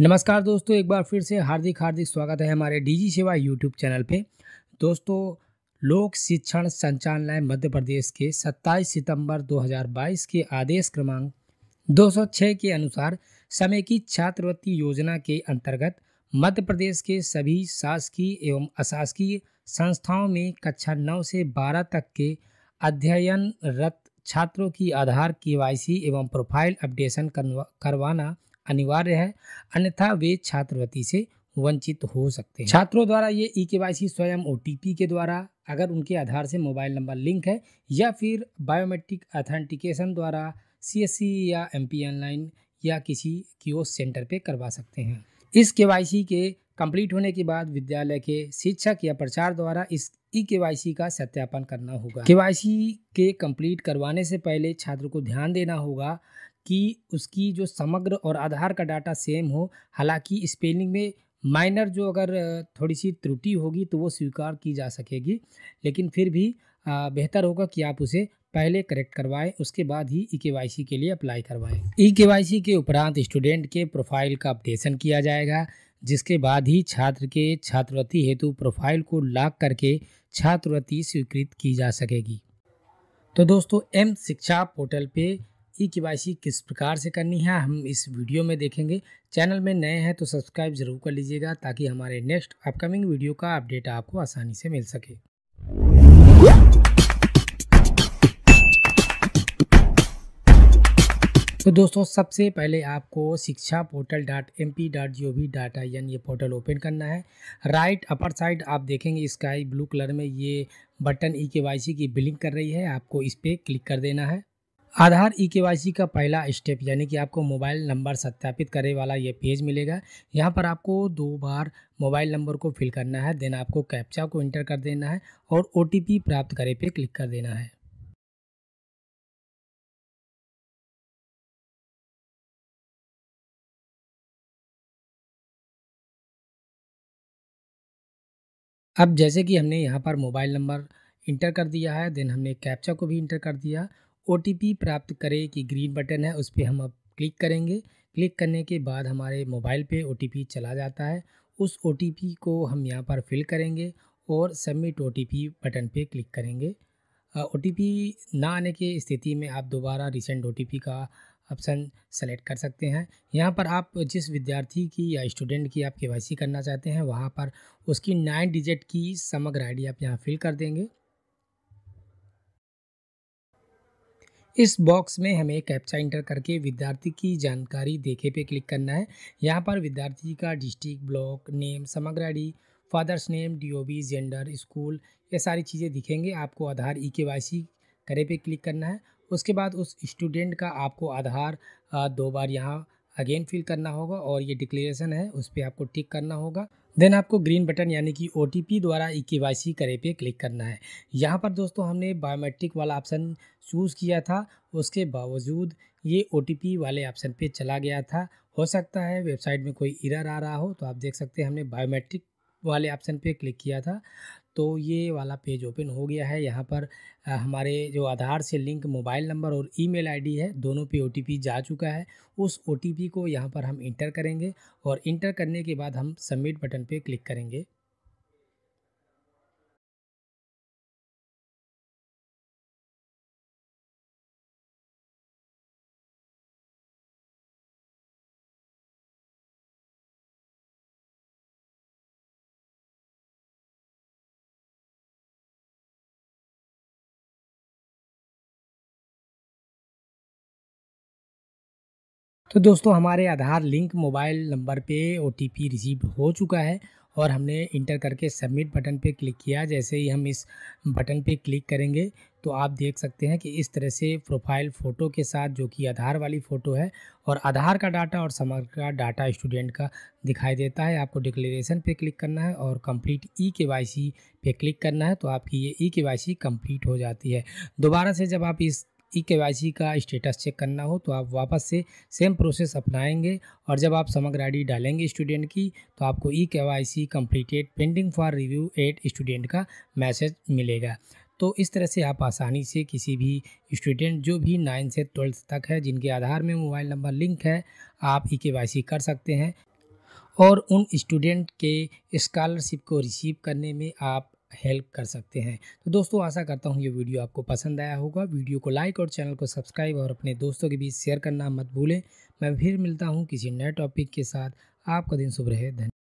नमस्कार दोस्तों एक बार फिर से हार्दिक हार्दिक स्वागत है हमारे डीजी सेवा यूट्यूब चैनल पे दोस्तों लोक शिक्षण संचालनालय मध्य प्रदेश के 27 सितंबर 2022 के आदेश क्रमांक 206 के अनुसार समेकित छात्रवृत्ति योजना के अंतर्गत मध्य प्रदेश के सभी शासकीय एवं अशासकीय संस्थाओं में कक्षा नौ से बारह तक के अध्ययनरत छात्रों की आधार के एवं प्रोफाइल अपडेशन करवाना अनिवार्य है अन्यथा वे छात्रवृत्ति से वंचित हो सकते हैं छात्रों द्वारा ये ई के स्वयं ओ के द्वारा अगर उनके आधार से मोबाइल नंबर लिंक है या फिर बायोमेट्रिक अथेंटिकेशन द्वारा सी या एम ऑनलाइन या किसी की सेंटर पे करवा सकते हैं इस के के कंप्लीट होने के बाद विद्यालय के शिक्षक या प्रचार द्वारा इस ई के का सत्यापन करना होगा के के कंप्लीट करवाने से पहले छात्र को ध्यान देना होगा कि उसकी जो समग्र और आधार का डाटा सेम हो हालांकि स्पेलिंग में माइनर जो अगर थोड़ी सी त्रुटि होगी तो वो स्वीकार की जा सकेगी लेकिन फिर भी बेहतर होगा कि आप उसे पहले करेक्ट करवाएं उसके बाद ही ई e के के लिए अप्लाई करवाएं ई e के के उपरांत स्टूडेंट के प्रोफाइल का अपडेशन किया जाएगा जिसके बाद ही छात्र के छात्रवृत्ति हेतु प्रोफाइल को लॉक करके छात्रवृत्ति स्वीकृत की जा सकेगी तो दोस्तों एम शिक्षा पोर्टल पे ई के किस प्रकार से करनी है हम इस वीडियो में देखेंगे चैनल में नए हैं तो सब्सक्राइब ज़रूर कर लीजिएगा ताकि हमारे नेक्स्ट अपकमिंग वीडियो का अपडेट आपको आसानी से मिल सके तो दोस्तों सबसे पहले आपको Shiksha portal dot M P dot G O V dot I N ये पोर्टल ओपन करना है राइट अपर साइड आप देखेंगे स्काई ब्लू कलर में ये बटन ई के वाई सी की बिलिंग कर रही है आपको इस पर क्लिक कर देना है आधार ई e के का पहला स्टेप यानी कि आपको मोबाइल नंबर सत्यापित करने वाला ये पेज मिलेगा यहाँ पर आपको दो बार मोबाइल नंबर को फिल करना है देन आपको कैप्चा को इंटर कर देना है और ओ प्राप्त करे पे क्लिक कर देना है अब जैसे कि हमने यहाँ पर मोबाइल नंबर इंटर कर दिया है देन हमने कैप्चा को भी इंटर कर दिया ओ प्राप्त करे कि ग्रीन बटन है उस पर हम अब क्लिक करेंगे क्लिक करने के बाद हमारे मोबाइल पे ओ चला जाता है उस ओ को हम यहाँ पर फिल करेंगे और सबमिट ओ बटन पे क्लिक करेंगे ओ ना आने की स्थिति में आप दोबारा रिसेंट ओ का ऑप्शन सेलेक्ट कर सकते हैं यहाँ पर आप जिस विद्यार्थी की या स्टूडेंट की आप के करना चाहते हैं वहाँ पर उसकी नाइन डिजिट की समग्र आईडी आप यहाँ फिल कर देंगे इस बॉक्स में हमें कैप्चा इंटर करके विद्यार्थी की जानकारी देखे पे क्लिक करना है यहाँ पर विद्यार्थी का डिस्ट्रिक्ट ब्लॉक नेम समग्र आई father's name DOB gender school ये सारी चीज़ें दिखेंगे आपको आधार ई के वाई सी करे पे क्लिक करना है उसके बाद उस स्टूडेंट का आपको आधार दो बार यहाँ अगेन फिल करना होगा और ये डिक्लेरेशन है उस पर आपको टिक करना होगा देन आपको ग्रीन बटन यानी कि ओ द्वारा ई के वाई सी करे पे क्लिक करना है यहाँ पर दोस्तों हमने बायोमेट्रिक वाला ऑप्शन चूज़ किया था उसके बावजूद ये ओ वाले ऑप्शन पे चला गया था हो सकता है वेबसाइट में कोई इरर आ रहा हो तो आप देख सकते हैं हमने बायोमेट्रिक वाले ऑप्शन पे क्लिक किया था तो ये वाला पेज ओपन हो गया है यहाँ पर हमारे जो आधार से लिंक मोबाइल नंबर और ईमेल आईडी है दोनों पे ओटीपी जा चुका है उस ओटीपी को यहाँ पर हम इंटर करेंगे और इंटर करने के बाद हम सबमिट बटन पे क्लिक करेंगे तो दोस्तों हमारे आधार लिंक मोबाइल नंबर पे ओ रिसीव हो चुका है और हमने इंटर करके सबमिट बटन पे क्लिक किया जैसे ही हम इस बटन पे क्लिक करेंगे तो आप देख सकते हैं कि इस तरह से प्रोफाइल फ़ोटो के साथ जो कि आधार वाली फ़ोटो है और आधार का डाटा और समग्र का डाटा स्टूडेंट का दिखाई देता है आपको डिक्लेरेशन पे क्लिक करना है और कंप्लीट ई के वाई सी पे क्लिक करना है तो आपकी ये ई के वाई सी कम्प्लीट हो जाती है दोबारा से जब आप इस ई के का स्टेटस चेक करना हो तो आप वापस से सेम प्रोसेस अपनाएंगे और जब आप समग्र आईडी डालेंगे स्टूडेंट की तो आपको E K Y C completed pending for review at student का मैसेज मिलेगा तो इस तरह से आप आसानी से किसी भी स्टूडेंट जो भी नाइन से ट्वेल्थ तक है जिनके आधार में मोबाइल नंबर लिंक है आप ई के वाई सी कर सकते हैं और उन स्टूडेंट के स्कॉलरशिप को रिसीव करने में आप हेल्प कर सकते हैं तो दोस्तों आशा करता हूँ ये वीडियो आपको पसंद आया होगा वीडियो को लाइक और चैनल को सब्सक्राइब और अपने दोस्तों के बीच शेयर करना मत भूलें मैं फिर मिलता हूँ किसी नए टॉपिक के साथ आपका दिन शुभ रहे धन्यवाद